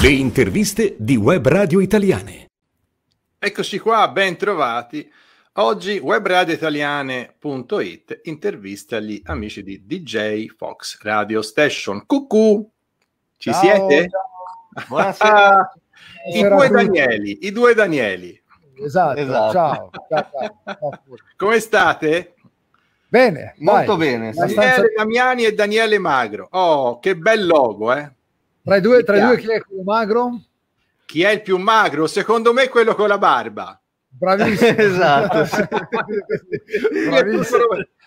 Le interviste di Web Radio Italiane. Eccoci qua, ben trovati. Oggi webradioitaliane.it intervista gli amici di DJ Fox Radio Station. Cucù, ci ciao, siete? Ciao. I due Danieli, i due Danieli. Esatto, esatto. ciao. ciao, ciao. Come state? Bene, molto vai. bene. Sì. Daniele Damiani e Daniele Magro. Oh, che bel logo, eh? Tra i due, tra i due chi è il più magro? Chi è il più magro? Secondo me quello con la barba. Bravissimo. esatto. Bravissimo.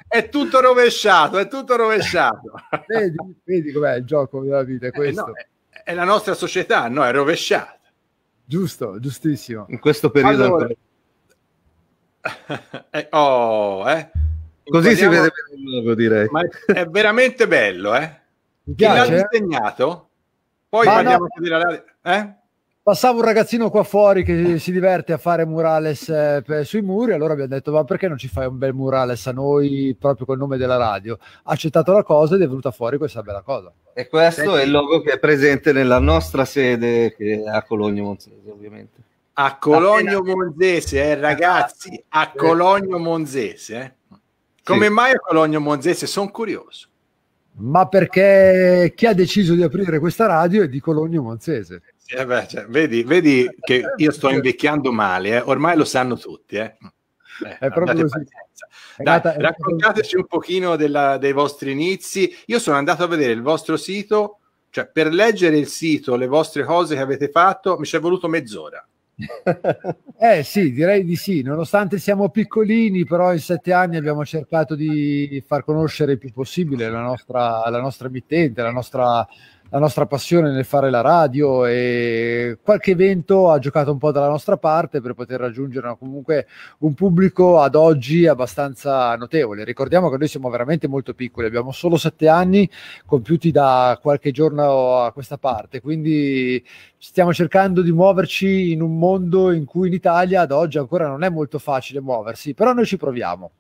È, tutto, rovesciato, è tutto rovesciato. vedi, vedi com'è il gioco della vita, è questo. Eh, no, è, è, la nostra società, no? È rovesciata. Giusto, giustissimo. In questo periodo... Allora... eh, oh, eh. Così Parliamo... si vede bene direi. Ma è, è veramente bello, eh? Mi piace, Chi l'ha eh? disegnato? Poi Ma parliamo no. della... Eh? Passava un ragazzino qua fuori che si diverte a fare murales eh, sui muri, allora abbiamo detto ma perché non ci fai un bel murales a noi proprio col nome della radio? Ha accettato la cosa ed è venuta fuori questa bella cosa. E questo Senti. è il logo che è presente nella nostra sede che è a Cologno Monzese ovviamente. A Cologno Monzese, eh, ragazzi, a eh. Cologno Monzese. Eh. Come sì. mai a Cologno Monzese? Sono curioso ma perché chi ha deciso di aprire questa radio è di Cologno Monzese. Eh beh, cioè, vedi, vedi, che io sto eh. invecchiando male, eh? ormai lo sanno tutti. Eh? eh è proprio così. Dai, nata, raccontateci un pochino della, dei vostri inizi. Io sono andato a vedere il vostro sito, cioè per leggere il sito, le vostre cose che avete fatto, mi ci è voluto mezz'ora eh sì, direi di sì, nonostante siamo piccolini, però in sette anni abbiamo cercato di far conoscere il più possibile la nostra, la nostra emittente, la nostra la nostra passione nel fare la radio e qualche evento ha giocato un po' dalla nostra parte per poter raggiungere comunque un pubblico ad oggi abbastanza notevole. Ricordiamo che noi siamo veramente molto piccoli, abbiamo solo sette anni compiuti da qualche giorno a questa parte, quindi stiamo cercando di muoverci in un mondo in cui in Italia ad oggi ancora non è molto facile muoversi, però noi ci proviamo.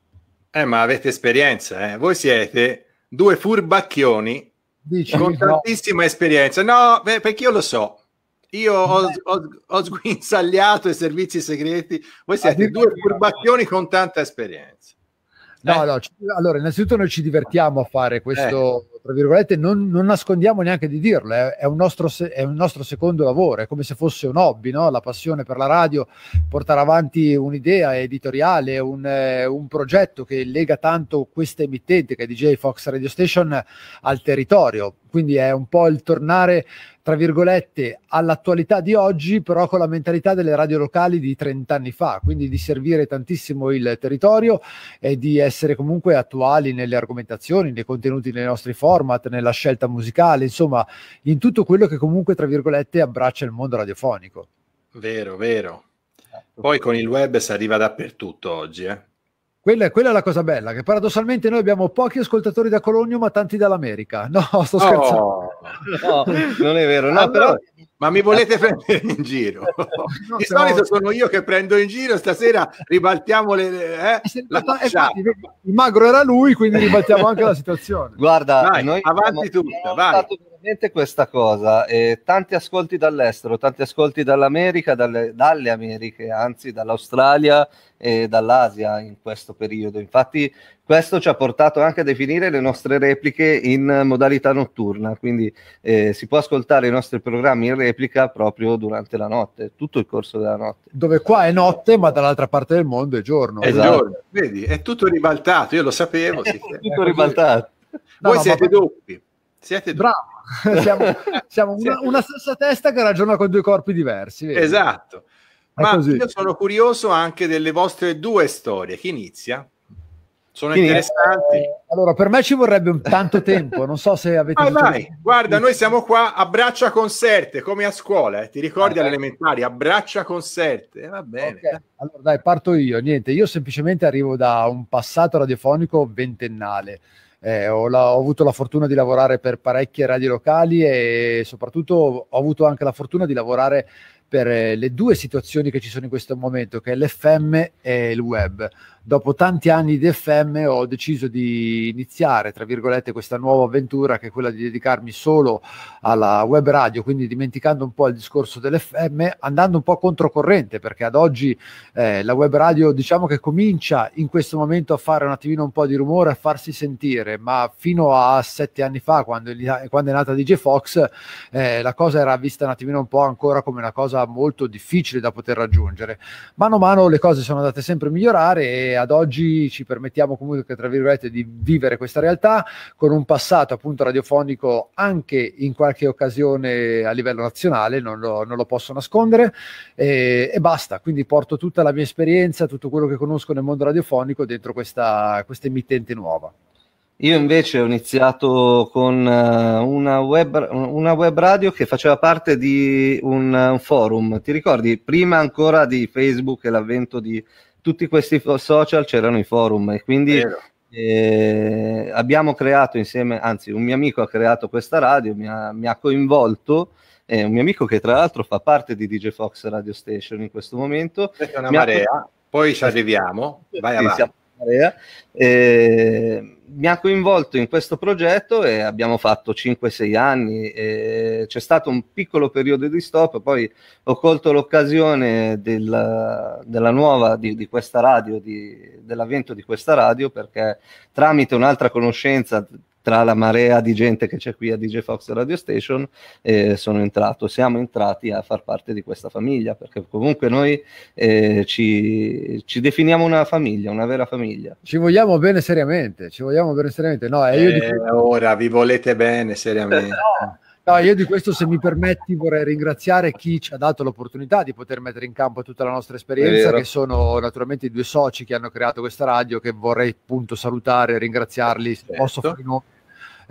Eh, ma avete esperienza, eh? voi siete due furbacchioni Dici, con tantissima no. esperienza. No, beh, perché io lo so. Io ho, ho, ho, sguinzagliato i servizi segreti. Voi ah, siete due furbacchioni con tanta esperienza. No, eh? no, allora, innanzitutto noi ci divertiamo a fare questo, eh tra virgolette, non, non, nascondiamo neanche di dirlo, è, è, un nostro è un nostro secondo lavoro, è come se fosse un hobby, no? la passione per la radio, portare avanti un'idea editoriale, un, eh, un progetto che lega tanto questa emittente che è DJ Fox Radio Station al territorio, quindi è un po' il tornare tra virgolette, all'attualità di oggi, però con la mentalità delle radio locali di 30 anni fa, quindi di servire tantissimo il territorio e di essere comunque attuali nelle argomentazioni, nei contenuti nei nostri format, nella scelta musicale, insomma, in tutto quello che comunque, tra virgolette, abbraccia il mondo radiofonico. Vero, vero. Esatto. Poi con il web si arriva dappertutto oggi, eh. Quella è, quella è, la cosa bella, che paradossalmente noi abbiamo pochi ascoltatori da Cologno, ma tanti dall'America. No, sto scherzando. Oh no, non è vero. No, però ma mi volete prendere in giro? no, Di solito sono io che prendo in giro, stasera ribaltiamo le, eh, eh la faccia. Il magro era lui, quindi ribaltiamo anche la situazione. Guarda, vai, noi avanti abbiamo, tutta, vai. veramente questa cosa, eh, tanti ascolti dall'estero, tanti ascolti dall'America, dalle, dalle Americhe, anzi dall'Australia e dall'Asia in questo periodo. Infatti questo ci ha portato anche a definire le nostre repliche in modalità notturna, quindi eh, si può ascoltare i nostri programmi in replica replica proprio durante la notte, tutto il corso della notte. Dove qua è notte, ma dall'altra parte del mondo è giorno. È esatto. giorno, vedi, è tutto ribaltato, io lo sapevo. Sì. è tutto ribaltato. No, Voi no, siete ma... doppi. Siete doppi. Bravo, siamo, siamo una, una, stessa testa che ragiona con due corpi diversi. Vedi? Esatto. È ma così. io sono curioso anche delle vostre due storie. Chi inizia? Sono Quindi, interessanti. Eh, allora, per me ci vorrebbe un tanto tempo, non so se avete... Ah, vai, guarda, noi siamo qua a braccia conserte, come a scuola, eh. ti ricordi ah, alle elementari, a braccia conserte, eh, va bene. Okay. Allora dai, parto io, niente, io semplicemente arrivo da un passato radiofonico ventennale, eh, ho, la, ho, avuto la fortuna di lavorare per parecchie radio locali e soprattutto ho avuto anche la fortuna di lavorare per eh, le due situazioni che ci sono in questo momento, che è l'FM e il web dopo tanti anni di FM ho deciso di iniziare, tra virgolette, questa nuova avventura che è quella di dedicarmi solo alla web radio, quindi dimenticando un po' il discorso dell'FM, andando un po' controcorrente, perché ad oggi eh, la web radio diciamo che comincia in questo momento a fare un attimino un po' di rumore, a farsi sentire, ma fino a sette anni fa, quando, quando è nata DJ Fox, eh, la cosa era vista un attimino un po' ancora come una cosa molto difficile da poter raggiungere. Mano a mano le cose sono andate sempre a migliorare e ad oggi ci permettiamo comunque, tra virgolette, di vivere questa realtà con un passato appunto radiofonico anche in qualche occasione a livello nazionale, non lo, non lo posso nascondere, e, e, basta. Quindi porto tutta la mia esperienza, tutto quello che conosco nel mondo radiofonico dentro questa, questa emittente nuova. Io invece ho iniziato con eh, una web, una web radio che faceva parte di un, un, forum. Ti ricordi? Prima ancora di Facebook e l'avvento di tutti questi social c'erano i forum e quindi eh, abbiamo creato insieme, anzi un mio amico ha creato questa radio, mi ha, mi ha coinvolto, è un mio amico che tra l'altro fa parte di DJ Fox Radio Station in questo momento. Questa è una marea, ha... poi ci arriviamo, vai avanti. sì, una Marea, eh, mi ha coinvolto in questo progetto e abbiamo fatto 5-6 anni. c'è stato un piccolo periodo di stop, poi ho colto l'occasione del, della nuova di, di questa radio, di, dell'avvento di questa radio, perché tramite un'altra conoscenza tra la marea di gente che c'è qui a DJ Fox Radio Station eh, sono entrato, siamo entrati a far parte di questa famiglia, perché comunque noi eh, ci, ci, definiamo una famiglia, una vera famiglia. Ci vogliamo bene seriamente, ci vogliamo bene seriamente. No, eh, io di... Eh, questo... Ora vi volete bene seriamente. no. io di questo, se mi permetti, vorrei ringraziare chi ci ha dato l'opportunità di poter mettere in campo tutta la nostra esperienza, che sono naturalmente i due soci che hanno creato questa radio, che vorrei appunto salutare e ringraziarli. Se certo. posso fare i nomi,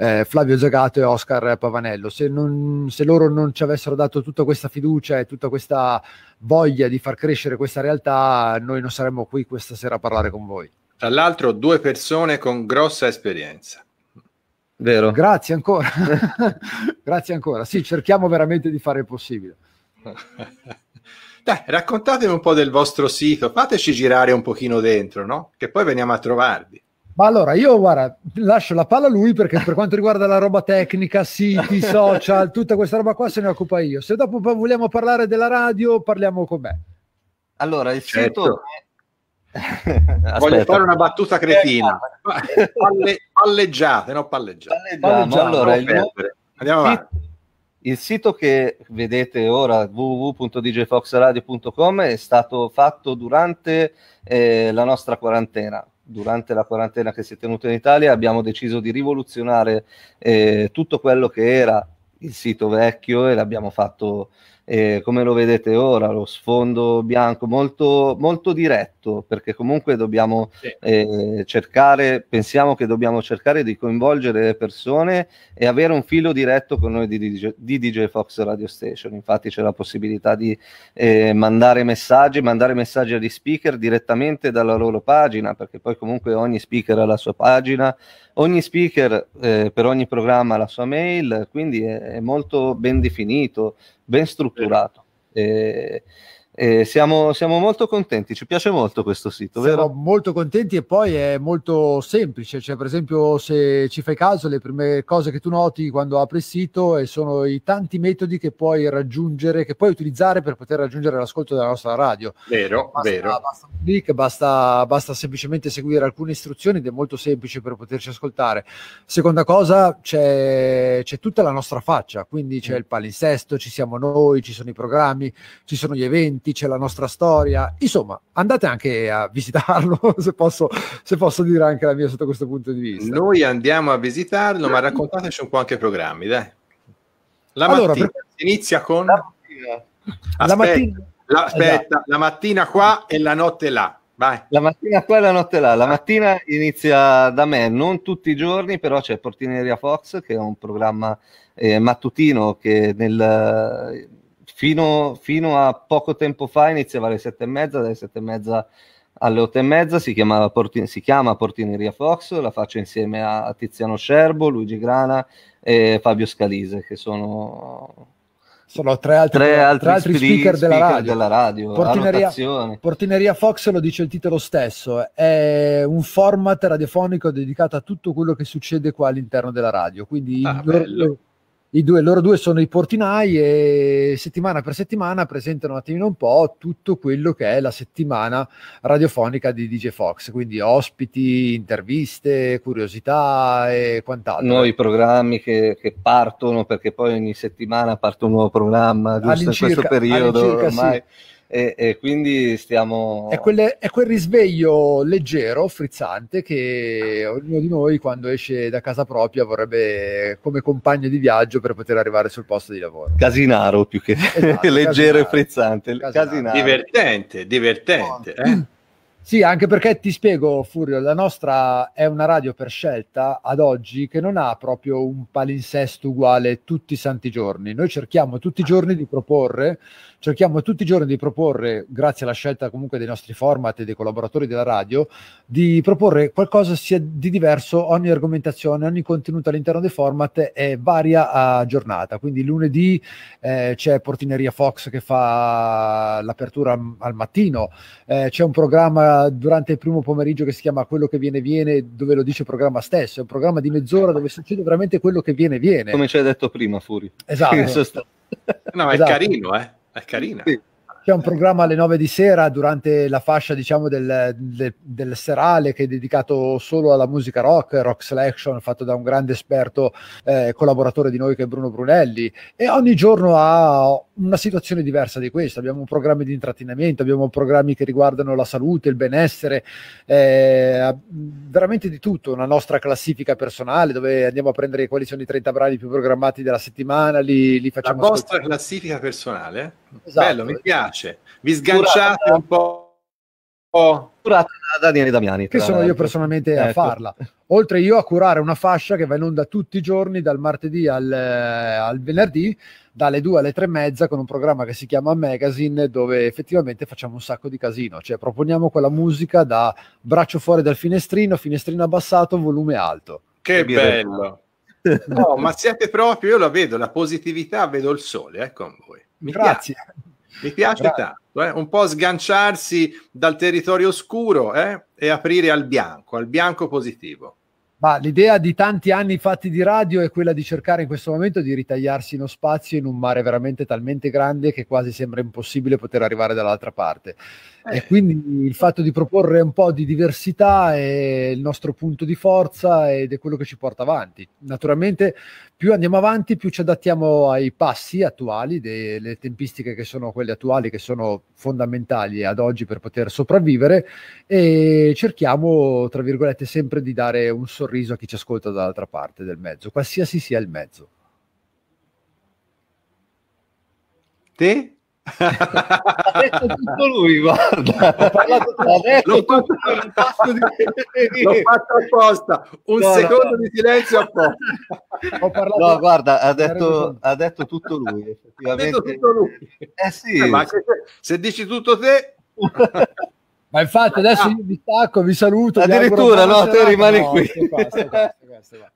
eh, Flavio Zagato e Oscar Pavanello. Se, non, se, loro non ci avessero dato tutta questa fiducia e tutta questa voglia di far crescere questa realtà, noi non saremmo qui questa sera a parlare con voi. Tra l'altro, due persone con grossa esperienza. Vero. Grazie ancora. Grazie ancora. Sì, cerchiamo veramente di fare il possibile. Dai, raccontatemi un po' del vostro sito, fateci girare un pochino dentro, no? Che poi veniamo a trovarvi. Ma allora io guarda, lascio la palla a lui perché per quanto riguarda la roba tecnica, siti, social, tutta questa roba qua se ne occupa io. Se dopo vogliamo parlare della radio, parliamo con me. Allora, il certo. sito Aspetta. Voglio fare una battuta cretina. Eh, Palle, palleggiate, no palleggiate. Palleggiamo, allora, il, Andiamo avanti. Il sito che vedete ora www.djfoxradio.com è stato fatto durante eh, la nostra quarantena durante la quarantena che si è tenuta in Italia abbiamo deciso di rivoluzionare eh, tutto quello che era il sito vecchio e l'abbiamo fatto eh, come lo vedete ora, lo sfondo bianco molto, molto diretto, perché comunque dobbiamo sì. eh, cercare, pensiamo che dobbiamo cercare di coinvolgere le persone e avere un filo diretto con noi di DJ, di DJ Fox Radio Station. Infatti c'è la possibilità di eh, mandare messaggi, mandare messaggi agli speaker direttamente dalla loro pagina, perché poi comunque ogni speaker ha la sua pagina, Ogni speaker eh, per ogni programma ha la sua mail, quindi è, è molto ben definito, ben strutturato. Eh, eh, siamo, siamo, molto contenti, ci piace molto questo sito. Siamo vero? molto contenti e poi è molto semplice, cioè per esempio se ci fai caso le prime cose che tu noti quando apri il sito eh, sono i tanti metodi che puoi raggiungere, che puoi utilizzare per poter raggiungere l'ascolto della nostra radio. Vero, basta, vero. Basta un click, basta, basta semplicemente seguire alcune istruzioni ed è molto semplice per poterci ascoltare. Seconda cosa, c'è, c'è tutta la nostra faccia, quindi c'è mm. il palinsesto, ci siamo noi, ci sono i programmi, ci sono gli eventi eventi, c'è la nostra storia. Insomma, andate anche a visitarlo, se posso, se posso dire anche la mia sotto questo punto di vista. Noi andiamo a visitarlo, ma raccontateci un po' anche i programmi, dai. La allora, mattina per... inizia con... La mattina. Aspetta, la mattina... La, aspetta, esatto. la mattina qua e la notte là. Vai. La mattina qua e la notte là. La mattina inizia da me, non tutti i giorni, però c'è Portineria Fox, che è un programma eh, mattutino che nel, fino, fino, a poco tempo fa iniziava alle sette e mezza, dalle sette e mezza alle otto e mezza, si, Portin- si chiama Portineria Fox, la faccio insieme a Tiziano Scerbo, Luigi Grana e Fabio Scalise, che sono sono tre altri, tre altri, tre altri speaker, speaker, della radio. Della radio Portineria, Portineria, Fox lo dice il titolo stesso, è un format radiofonico dedicato a tutto quello che succede qua all'interno della radio, quindi ah, il, due, loro due sono i portinai e settimana per settimana presentano un attimino un po' tutto quello che è la settimana radiofonica di DJ Fox, quindi ospiti, interviste, curiosità e quant'altro. Nuovi programmi che, che partono perché poi ogni settimana parte un nuovo programma, giusto in questo periodo ormai. Sì e, e quindi stiamo... È, quelle, è, quel risveglio leggero, frizzante, che ognuno di noi quando esce da casa propria vorrebbe come compagno di viaggio per poter arrivare sul posto di lavoro. Casinaro più che esatto, leggero casinaro. e frizzante. Casinaro. Casinaro. Divertente, divertente. Oh. Eh? Sì, anche perché ti spiego, Furio, la nostra è una radio per scelta ad oggi che non ha proprio un palinsesto uguale tutti i santi giorni. Noi cerchiamo tutti i giorni di proporre cerchiamo tutti i giorni di proporre, grazie alla scelta comunque dei nostri format e dei collaboratori della radio, di proporre qualcosa di diverso, ogni argomentazione, ogni contenuto all'interno dei format è varia a giornata, quindi lunedì eh, c'è Portineria Fox che fa l'apertura al mattino, eh, c'è un programma durante il primo pomeriggio che si chiama Quello che viene viene, dove lo dice il programma stesso, è un programma di mezz'ora dove succede veramente quello che viene viene. Come ci hai detto prima, Furi. Esatto. no, è esatto. carino, eh. È carina. Sì. C'è un programma alle 9 di sera durante la fascia diciamo, del, del, del, serale che è dedicato solo alla musica rock, rock selection fatto da un grande esperto eh, collaboratore di noi che è Bruno Brunelli e ogni giorno ha una situazione diversa di questa. Abbiamo programmi di intrattenimento, abbiamo programmi che riguardano la salute, il benessere, eh, veramente di tutto. Una nostra classifica personale dove andiamo a prendere quali sono i 30 brani più programmati della settimana. Li, li facciamo la vostra ascoltare. classifica personale? Esatto. Bello, mi piace. Vi sganciate un po' curata oh. da Daniele Damiani. Che sono io personalmente ecco. a farla. Oltre io a curare una fascia che va in onda tutti i giorni, dal martedì al, eh, al venerdì, dalle 2 alle 3 e mezza, con un programma che si chiama Magazine, dove effettivamente facciamo un sacco di casino. Cioè proponiamo quella musica da braccio fuori dal finestrino, finestrino abbassato, volume alto. Che, che bello! No, ma siete proprio, io la vedo, la positività, vedo il sole eh, con voi. Mi Grazie. Piace. Mi piace Bravo. tanto, eh? un po' sganciarsi dal territorio oscuro eh? e aprire al bianco, al bianco positivo. Ma l'idea di tanti anni fatti di radio è quella di cercare in questo momento di ritagliarsi uno spazio in un mare veramente talmente grande che quasi sembra impossibile poter arrivare dall'altra parte. Eh. E quindi il fatto di proporre un po' di diversità è il nostro punto di forza ed è quello che ci porta avanti. Naturalmente più andiamo avanti, più ci adattiamo ai passi attuali, delle tempistiche che sono quelle attuali, che sono fondamentali ad oggi per poter sopravvivere e cerchiamo, tra virgolette, sempre di dare un sorriso a chi ci ascolta dall'altra parte del mezzo, qualsiasi sia il mezzo. Te? ha detto tutto lui guarda ha detto l'ho tutto fatto, di... l'ho fatto apposta un no, secondo no. di silenzio apposta ho parlato no guarda ha detto, ha detto tutto lui effettivamente ha detto tutto lui eh sì eh, ma se, dici tutto te ma infatti ah. adesso io vi stacco, vi saluto. Addirittura, vi no, te rimani qui.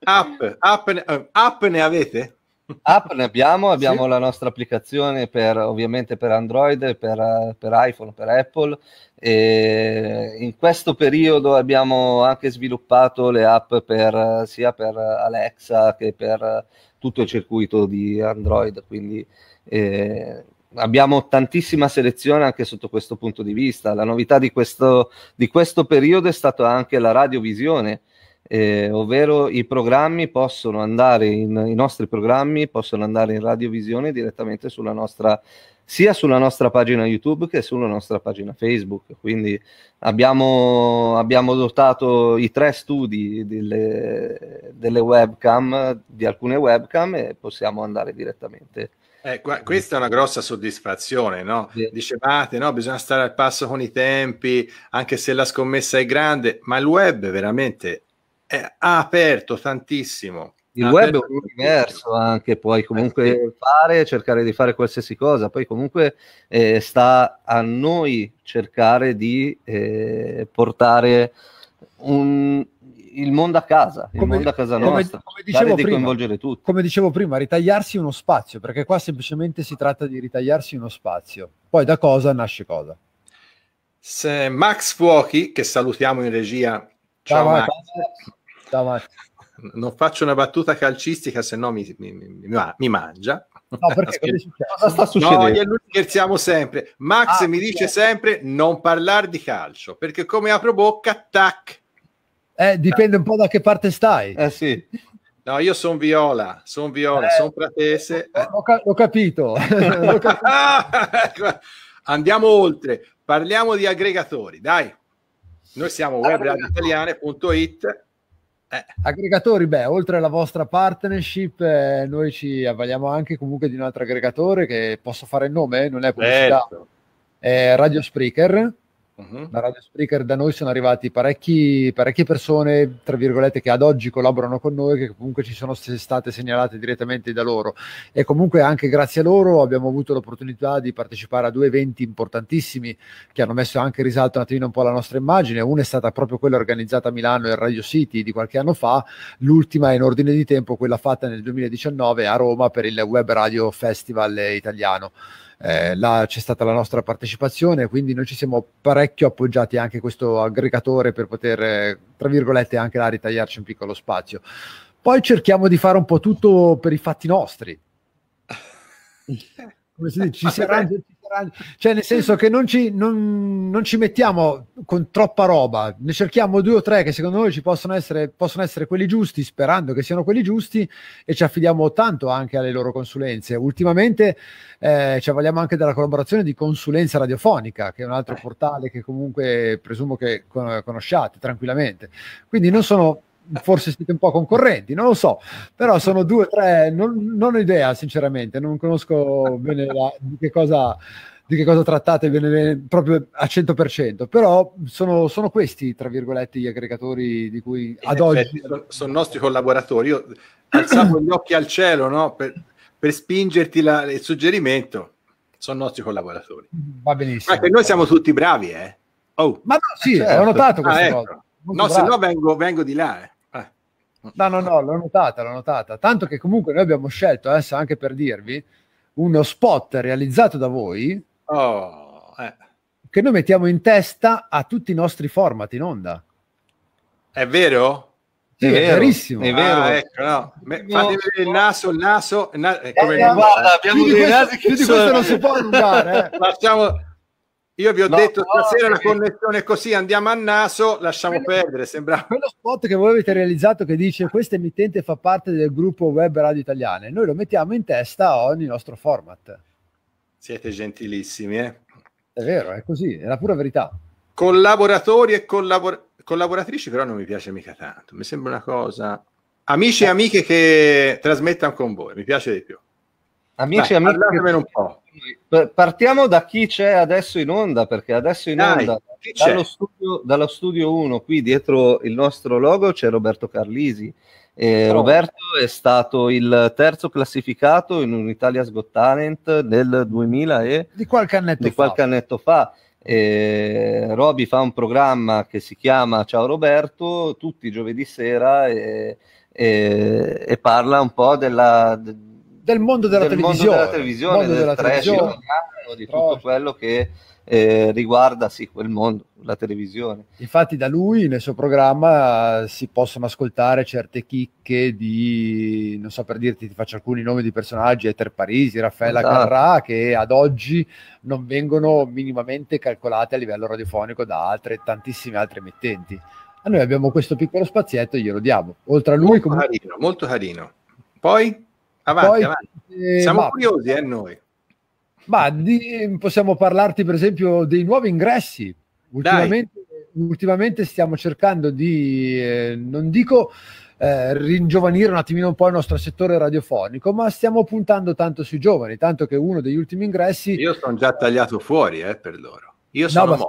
App, app, app ne eh, avete? App ne abbiamo, abbiamo sì. la nostra applicazione per, ovviamente per Android, per, per iPhone, per Apple. E in questo periodo abbiamo anche sviluppato le app per, sia per Alexa che per tutto il circuito di Android, quindi eh, abbiamo tantissima selezione anche sotto questo punto di vista. La novità di questo, di questo periodo è stata anche la radiovisione eh, ovvero i programmi possono andare in, i nostri programmi possono andare in radiovisione direttamente sulla nostra sia sulla nostra pagina YouTube che sulla nostra pagina Facebook. Quindi abbiamo, abbiamo dotato i tre studi delle, delle, webcam, di alcune webcam e possiamo andare direttamente. Eh, questa è una grossa soddisfazione, no? Sì. Dicevate, no? Bisogna stare al passo con i tempi, anche se la scommessa è grande, ma il web veramente eh, ha aperto tantissimo. Il web è un universo anche, puoi eh, comunque eh, sì. fare, cercare di fare qualsiasi cosa, poi comunque eh, sta a noi cercare di eh, portare un, il mondo a casa, come, il mondo a casa nostra, come, dicevo di prima, coinvolgere tutti. Come dicevo prima, ritagliarsi uno spazio, perché qua semplicemente si tratta di ritagliarsi uno spazio, poi da cosa nasce cosa. Se Max Fuochi, che salutiamo in regia, ciao, ciao Max. Max. Non faccio una battuta calcistica, se no mi, mi, mi, mi mangia. No, perché cosa sta succedendo? No, scherziamo sempre. Max ah, mi dice sì. sempre non parlare di calcio, perché come apro bocca, tac. Eh, dipende un po' da che parte stai. Eh sì. No, io sono Viola, sono Viola, eh, sono Pratese. Ho, l'ho capito. capito. Andiamo oltre, parliamo di aggregatori, dai. Noi siamo webradiotaliane.it eh. Aggregatori, beh, oltre alla vostra partnership, eh, noi ci avvaliamo anche comunque di un altro aggregatore che posso fare il nome, non è pubblicità. Certo. È Radio Spreaker, Uh-huh. La radio Spreaker da noi sono arrivati parecchi, parecchie persone, tra virgolette, che ad oggi collaborano con noi, che comunque ci sono state segnalate direttamente da loro. E comunque anche grazie a loro abbiamo avuto l'opportunità di partecipare a due eventi importantissimi che hanno messo anche in risalto un attimino un po' la nostra immagine. Una è stata proprio quella organizzata a Milano e Radio City di qualche anno fa, l'ultima in ordine di tempo, quella fatta nel 2019 a Roma per il Web Radio Festival italiano eh, là c'è stata la nostra partecipazione, quindi noi ci siamo parecchio appoggiati anche a questo aggregatore per poter, eh, tra virgolette, anche là ritagliarci un piccolo spazio. Poi cerchiamo di fare un po' tutto per i fatti nostri. Come si dice, ci si arrangia, cioè nel senso che non ci, non, non ci, mettiamo con troppa roba, ne cerchiamo due o tre che secondo noi ci possono essere, possono essere quelli giusti, sperando che siano quelli giusti e ci affidiamo tanto anche alle loro consulenze. Ultimamente eh, ci avvaliamo anche della collaborazione di Consulenza Radiofonica, che è un altro eh. portale che comunque presumo che conosciate tranquillamente. Quindi non sono forse siete un po' concorrenti, non lo so, però sono due, tre, non, non ho idea sinceramente, non conosco bene la, di, che cosa, di che cosa trattate bene, bene, proprio al 100%, però sono, sono, questi, tra virgolette, gli aggregatori di cui ad oggi... Sono, nostri collaboratori, io alzavo gli occhi al cielo no? per, per spingerti la, il suggerimento, sono nostri collaboratori. Va benissimo. Ma noi siamo tutti bravi, eh? Oh. Ma no, sì, eh, certo. ho notato questa ah, ecco. cosa. No, bravo. se no vengo, vengo di là, eh. No, no, no, l'ho notata, l'ho notata. Tanto che comunque noi abbiamo scelto, adesso anche per dirvi, uno spot realizzato da voi oh, eh. che noi mettiamo in testa a tutti i nostri format in onda. È vero? Sì, è, vero, verissimo. È vero. Ah, ecco, no. Fatemi vedere il naso, il naso. Il naso come eh, eh guarda, abbiamo dei nasi che sono... questo non si può mangiare. Eh. Facciamo io vi ho no, detto stasera la una connessione così, andiamo a naso, lasciamo quello, perdere. Sembra quello spot che voi avete realizzato che dice questa emittente fa parte del gruppo web radio italiane. Noi lo mettiamo in testa a ogni nostro format. Siete gentilissimi, eh? È vero, è così, è la pura verità. Collaboratori e collabor- collaboratrici, però non mi piace mica tanto. Mi sembra una cosa. Amici e amiche che trasmettano con voi, mi piace di più. Amici Vai, e amiche. Parlatemene che... un po' partiamo da chi c'è adesso in onda, perché adesso in Dai, onda dallo studio, dallo studio 1, qui dietro il nostro logo c'è Roberto Carlisi. Eh, Roberto è stato il terzo classificato in un Italia's Got Talent del 2000 e di qualche annetto di fa. Qualche annetto fa. Eh, Roby fa un programma che si chiama Ciao Roberto tutti i giovedì sera e, e, e parla un po' della, del mondo della del televisione, mondo della televisione mondo del della trash di tutto quello che eh, riguarda sì, quel mondo, la televisione. Infatti da lui nel suo programma si possono ascoltare certe chicche di, non so per dirti, ti faccio alcuni nomi di personaggi, Eter Parisi, Raffaella esatto. Carrà, che ad oggi non vengono minimamente calcolate a livello radiofonico da altre, tantissime altre emittenti. A noi abbiamo questo piccolo spazietto e glielo diamo. Oltre a lui molto comunque... Carino, molto carino. Poi? Avanti, Poi, avanti. Eh, Siamo ma, curiosi eh, noi. Ma di, possiamo parlarti per esempio dei nuovi ingressi. Ultimamente, ultimamente stiamo cercando di, eh, non dico eh, ringiovanire un attimino un po' il nostro settore radiofonico, ma stiamo puntando tanto sui giovani, tanto che uno degli ultimi ingressi... Io sono già tagliato fuori eh, per loro. Io sono no, ma,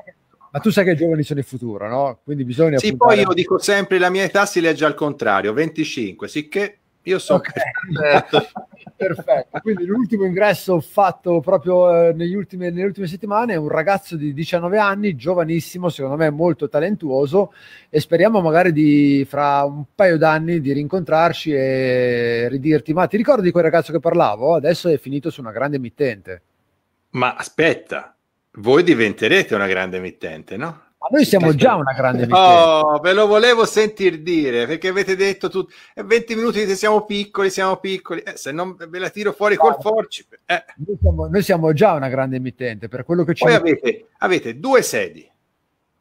ma, tu sai che i giovani sono il futuro, no? Quindi bisogna... Sì, poi io a... dico sempre la mia età si legge al contrario, 25, sicché... Io so okay. perfetto. perfetto. Quindi l'ultimo ingresso fatto proprio eh, negli ultimi, nelle ultime settimane è un ragazzo di 19 anni, giovanissimo, secondo me molto talentuoso e speriamo magari di, fra un paio d'anni di rincontrarci e ridirti, ma ti ricordi quel ragazzo che parlavo? Adesso è finito su una grande emittente. Ma aspetta, voi diventerete una grande emittente, no? Ma noi siamo cioè, già una grande vittoria. Oh, ve lo volevo sentir dire perché avete detto tut- 20 minuti dite siamo piccoli, siamo piccoli. Eh, se non ve la tiro fuori col forci. Eh. Noi, siamo, noi, siamo, già una grande emittente per quello che ci avete, avete due sedi.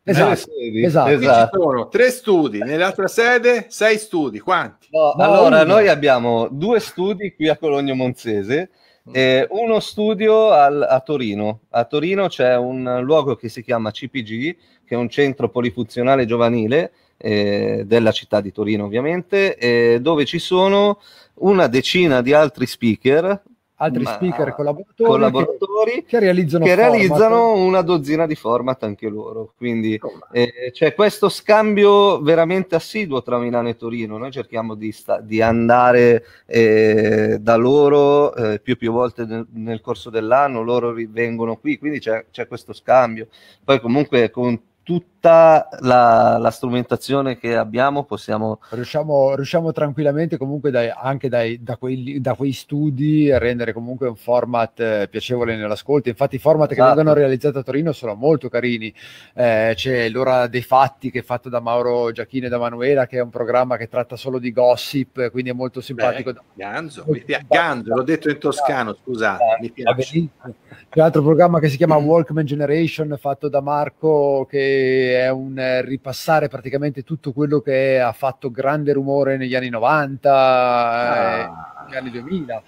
Esatto, eh, esatto. esatto. ci sono tre studi, nell'altra sede sei studi, quanti? No, allora, noi abbiamo due studi qui a Cologno Monzese, eh, uno studio al, a Torino. A Torino c'è un luogo che si chiama CPG, che è un centro polifunzionale giovanile eh, della città di Torino, ovviamente, eh, dove ci sono una decina di altri speaker altri Ma speaker collaboratori, collaboratori che, che, realizzano, che realizzano, una dozzina di format anche loro. Quindi oh, eh, c'è cioè, questo scambio veramente assiduo tra Milano e Torino. Noi cerchiamo di, sta- di andare eh, da loro eh, più più volte nel, nel, corso dell'anno, loro vengono qui, quindi c'è, c'è questo scambio. Poi comunque con tutti tutta la, la strumentazione che abbiamo possiamo... Riusciamo, riusciamo tranquillamente comunque dai, anche dai, da, quelli, da, quei, studi a rendere comunque un format eh, piacevole nell'ascolto. Infatti i format esatto. che vengono realizzati a Torino sono molto carini. Eh, c'è l'ora dei fatti che è fatto da Mauro Giacchino e da Manuela, che è un programma che tratta solo di gossip, quindi è molto simpatico. Beh, Ganzo, mi piace, Ganzo, l'ho detto in toscano, scusate, eh, mi piace. C'è un altro programma che si chiama mm. Walkman Generation, fatto da Marco che è un eh, ripassare praticamente tutto quello che ha fatto grande rumore negli anni 90 eh, ah. e negli anni 2000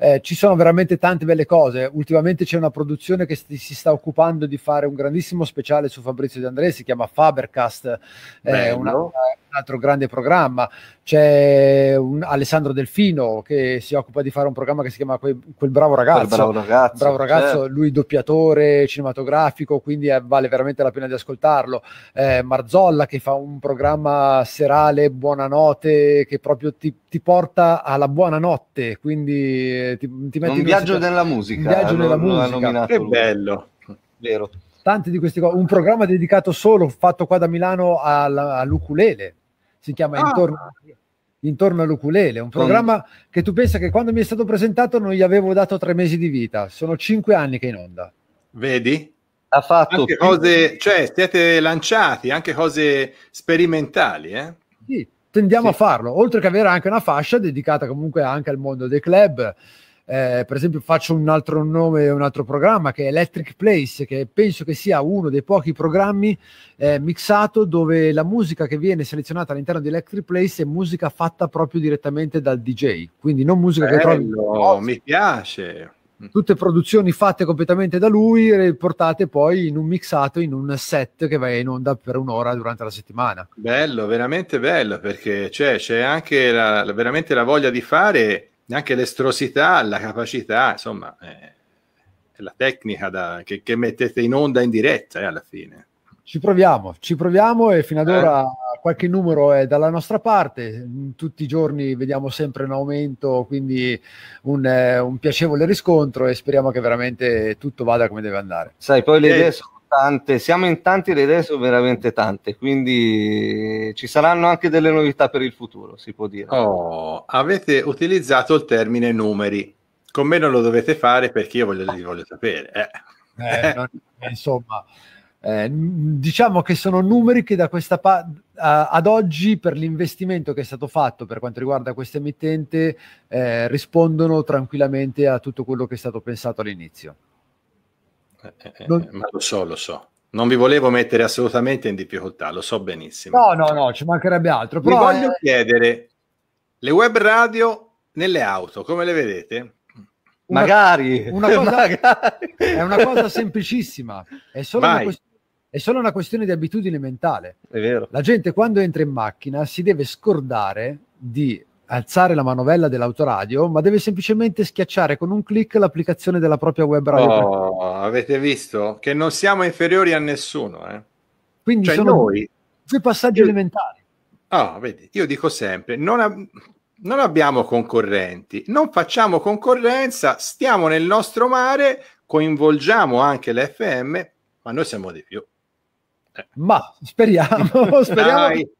eh, ci sono veramente tante belle cose. Ultimamente c'è una produzione che st- si sta occupando di fare un grandissimo speciale su Fabrizio De Andrè, si chiama Fabercast, eh, un, altro, un, altro grande programma. C'è un Alessandro Delfino che si occupa di fare un programma che si chiama Quel, quel bravo ragazzo. Quel bravo ragazzo, bravo ragazzo certo. lui doppiatore cinematografico, quindi è, eh, vale veramente la pena di ascoltarlo. Eh, Marzolla che fa un programma serale, buonanotte, che proprio ti, ti porta alla buonanotte, quindi eh, ti, ti metti un viaggio situazione. nella musica. Un viaggio eh, nella musica. Che bello. Vero. Tanti di queste cose. Un programma dedicato solo, fatto qua da Milano all'Ukulele. Si chiama ah. Intorno intorno all'ukulele, un programma Con... che tu pensa che quando mi è stato presentato non gli avevo dato tre mesi di vita, sono cinque anni che è in onda. Vedi? Ha fatto anche cose, cioè siete lanciati anche cose sperimentali, eh? Sì tendiamo sì. a farlo, oltre che avere anche una fascia dedicata comunque anche al mondo dei club. Eh, per esempio faccio un altro nome, un altro programma che è Electric Place, che penso che sia uno dei pochi programmi eh, mixato dove la musica che viene selezionata all'interno di Electric Place è musica fatta proprio direttamente dal DJ, quindi non musica Bello, che trovi... Oh, mi piace! Mm. tutte produzioni fatte completamente da lui, e portate poi in un mixato, in un set che va in onda per un'ora durante la settimana. Bello, veramente bello, perché c'è, cioè, c'è anche la, la, veramente la voglia di fare, anche l'estrosità, la capacità, insomma, eh, è, la tecnica da, che, che, mettete in onda in diretta eh, alla fine. Ci proviamo, ci proviamo e fino ad eh. ora qualche numero è dalla nostra parte, mm, tutti i giorni vediamo sempre un aumento, quindi un, eh, un piacevole riscontro e speriamo che veramente tutto vada come deve andare. Sai, poi le idee sono tante, siamo in tanti, le idee sono veramente tante, quindi ci saranno anche delle novità per il futuro, si può dire. Oh, avete utilizzato il termine numeri, con me non lo dovete fare perché io voglio, li voglio sapere. Eh. Eh, non, insomma... Eh, diciamo che sono numeri che da questa pa- ad oggi per l'investimento che è stato fatto per quanto riguarda questa emittente eh, rispondono tranquillamente a tutto quello che è stato pensato all'inizio. Eh, eh, non... Ma lo so, lo so. Non vi volevo mettere assolutamente in difficoltà, lo so benissimo. No, no, no, ci mancherebbe altro. Però vi voglio chiedere, le web radio nelle auto, come le vedete? Una, magari, una cosa, magari. è una cosa semplicissima è solo una, questione è solo una questione di abitudine mentale. È vero. La gente quando entra in macchina si deve scordare di alzare la manovella dell'autoradio, ma deve semplicemente schiacciare con un clic l'applicazione della propria web radio. Oh, avete visto che non siamo inferiori a nessuno, eh? Quindi cioè sono noi, due passaggi io, elementari. Oh, vedi, io dico sempre, non, ab- non abbiamo concorrenti, non facciamo concorrenza, stiamo nel nostro mare, coinvolgiamo anche l'FM, ma noi siamo di più ma speriamo, speriamo che...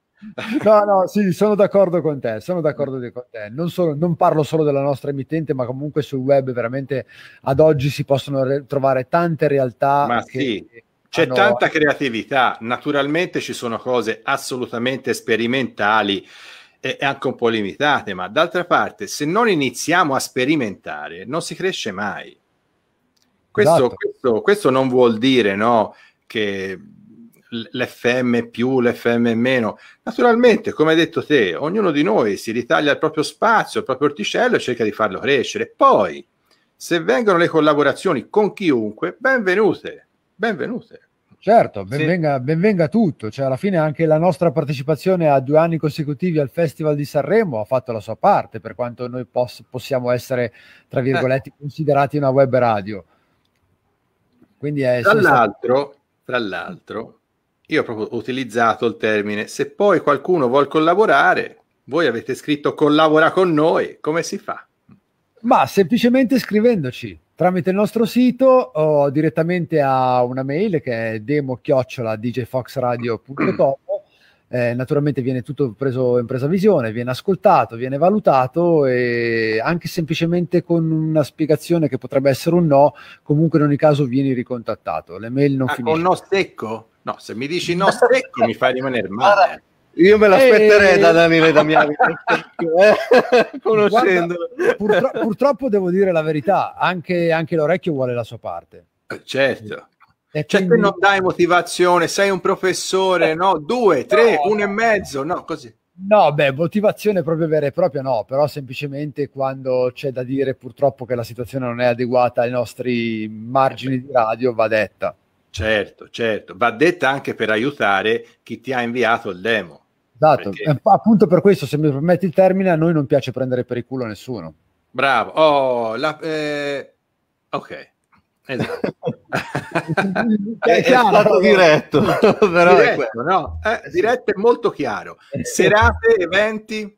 No, no, sì, sono d'accordo con te, sono d'accordo con te. Non, solo, non, parlo solo della nostra emittente, ma comunque sul web veramente ad oggi si possono re- trovare tante realtà. Ma che, sì, c'è hanno... tanta creatività, naturalmente ci sono cose assolutamente sperimentali e anche un po' limitate, ma d'altra parte se non iniziamo a sperimentare non si cresce mai. Questo, esatto. questo, questo non vuol dire no, che l'FM più, l'FM meno. Naturalmente, come hai detto te, ognuno di noi si ritaglia il proprio spazio, il proprio orticello e cerca di farlo crescere. Poi, se vengono le collaborazioni con chiunque, benvenute, benvenute. Certo, benvenga, sì. benvenga tutto, cioè alla fine anche la nostra partecipazione a due anni consecutivi al Festival di Sanremo ha fatto la sua parte per quanto noi poss- possiamo essere, tra virgolette, eh. considerati una web radio. Quindi è, tra, l'altro, tra l'altro, io ho proprio utilizzato il termine se poi qualcuno vuole collaborare, voi avete scritto collabora con noi, come si fa? Ma semplicemente scrivendoci tramite il nostro sito o direttamente a una mail che è demo-djfoxradio.com eh, naturalmente viene tutto preso in presa visione, viene ascoltato, viene valutato e anche semplicemente con una spiegazione che potrebbe essere un no, comunque in ogni caso vieni ricontattato. Le mail non ah, finiscono. Con no secco? No, se mi dici no secco mi fai rimanere male. Io me l'aspetterei e... Eh. da Daniele Damiani, eh? conoscendolo. Guarda, purtro- purtroppo devo dire la verità, anche, anche, l'orecchio vuole la sua parte. Eh, certo. E cioè, quindi... non dai motivazione, sei un professore, eh, no? Due, tre, no, uno e mezzo, no? Così. No, beh, motivazione proprio vera e propria no, però semplicemente quando c'è da dire purtroppo che la situazione non è adeguata ai nostri margini di radio va detta. Certo, certo, va detta anche per aiutare chi ti ha inviato il demo. Esatto, perché... Eh, appunto per questo, se mi permetti il termine, a noi non piace prendere per il culo nessuno. Bravo, oh, la, eh... ok. Esatto. è, è, chiaro, è stato diretto, però diretto, è no? eh, diretto è molto chiaro. Eh, Serate, eventi?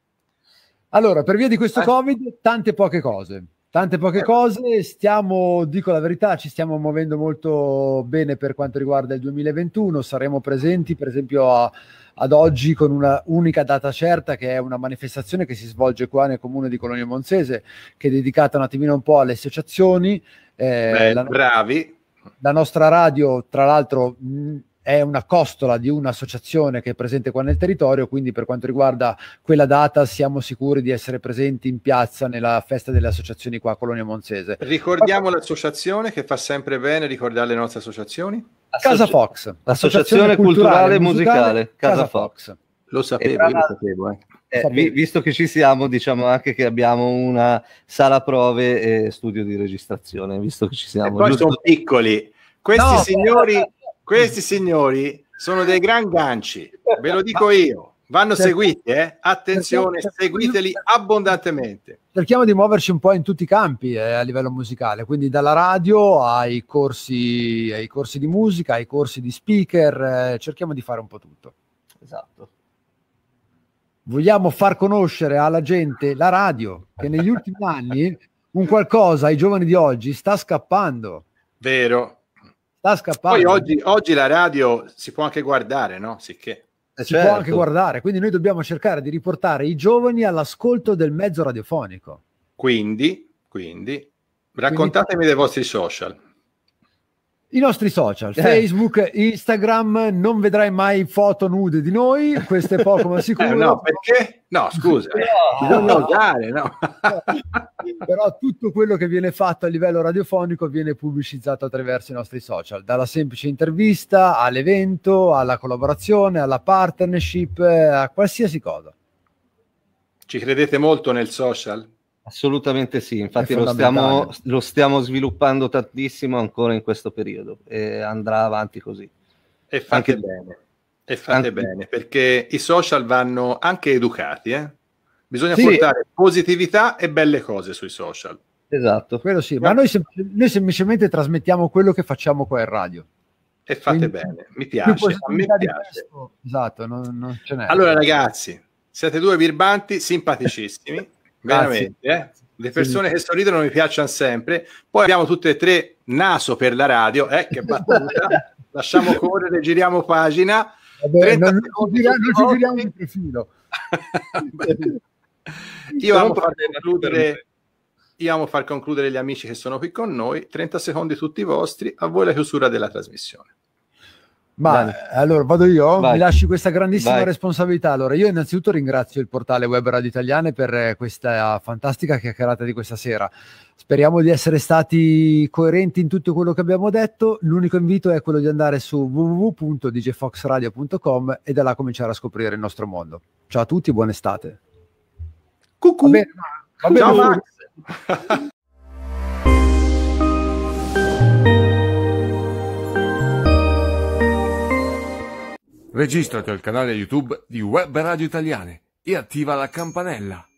Allora, per via di questo eh? Covid, tante poche cose. Tante poche eh. cose, stiamo, dico la verità, ci stiamo muovendo molto bene per quanto riguarda il 2021, saremo presenti per esempio a, ad oggi con una unica data certa che è una manifestazione che si svolge qua nel comune di Colonia Monzese, che è dedicata un attimino un po' alle associazioni. Eh, Beh, la, bravi. La nostra radio, tra l'altro, mh, è una costola di un'associazione che è presente qua nel territorio, quindi per quanto riguarda quella data siamo sicuri di essere presenti in piazza nella festa delle associazioni qua a Colonia Monzese. Ricordiamo Poi... l'associazione che fa sempre bene ricordare le nostre associazioni? Casa Fox, l'associazione, culturale, culturale musicale, musicale Casa, Fox. Fox. Lo sapevo, tra... io lo sapevo, eh. Eh, vi, visto che ci siamo, diciamo anche che abbiamo una sala prove e studio di registrazione, visto che ci siamo. E poi giusto... sono piccoli. Questi no, signori eh, questi signori sono dei gran ganci, ve lo dico io. Vanno certo. seguiti, eh? attenzione, certo. seguiteli abbondantemente. Cerchiamo di muoverci un po' in tutti i campi eh, a livello musicale, quindi dalla radio ai corsi, ai corsi di musica, ai corsi di speaker, eh, cerchiamo di fare un po' tutto. Esatto vogliamo far conoscere alla gente la radio, che negli ultimi anni un qualcosa ai giovani di oggi sta scappando. Vero, sta scappando. Poi oggi, oggi, la radio si può anche guardare, no? Sicché. Eh si certo. può anche guardare, quindi noi dobbiamo cercare di riportare i giovani all'ascolto del mezzo radiofonico. Quindi, quindi raccontatemi quindi... dei vostri social. I nostri social, eh. Facebook, Instagram, non vedrai mai foto nude di noi, questo è poco ma sicuro. Eh, no, perché? No, scusa, bisogna usare, no. Però tutto quello che viene fatto a livello radiofonico viene pubblicizzato attraverso i nostri social, dalla semplice intervista all'evento, alla collaborazione, alla partnership, eh, a qualsiasi cosa. Ci credete molto nel social? Assolutamente sì, infatti lo stiamo, lo stiamo, sviluppando tantissimo ancora in questo periodo e andrà avanti così. E fate anche, bene, e fate anche... bene, perché i social vanno anche educati, eh? bisogna sì. portare positività e belle cose sui social. Esatto, quello sì, ma noi, sem- noi semplicemente trasmettiamo quello che facciamo qua in radio e fate Quindi, bene, mi piace. A piace. Esatto, non, non ce n'è. Allora, ragazzi, siete due birbanti simpaticissimi. Veramente, eh? le persone sì. che sorridono mi piacciono sempre. Poi abbiamo tutte e tre naso per la radio, eh, che battuta. Lasciamo correre, giriamo pagina. Vabbè, non, giriamo, non giriamo il profilo. Io amo far concludere io amo far concludere gli amici che sono qui con noi. 30 secondi tutti vostri, a voi la chiusura della trasmissione. Ma Dai. allora vado io, Vai. mi lasci questa grandissima Vai. responsabilità. Allora, io innanzitutto ringrazio il portale Web Radio Italiane per eh, questa fantastica chiacchierata di questa sera. Speriamo di essere stati coerenti in tutto quello che abbiamo detto. L'unico invito è quello di andare su www.djfoxradio.com e da là cominciare a scoprire il nostro mondo. Ciao a tutti, buon estate. Cucù. Va bene, va bene, Ciao, Max. Registrati al canale YouTube di Web Radio Italiane e attiva la campanella.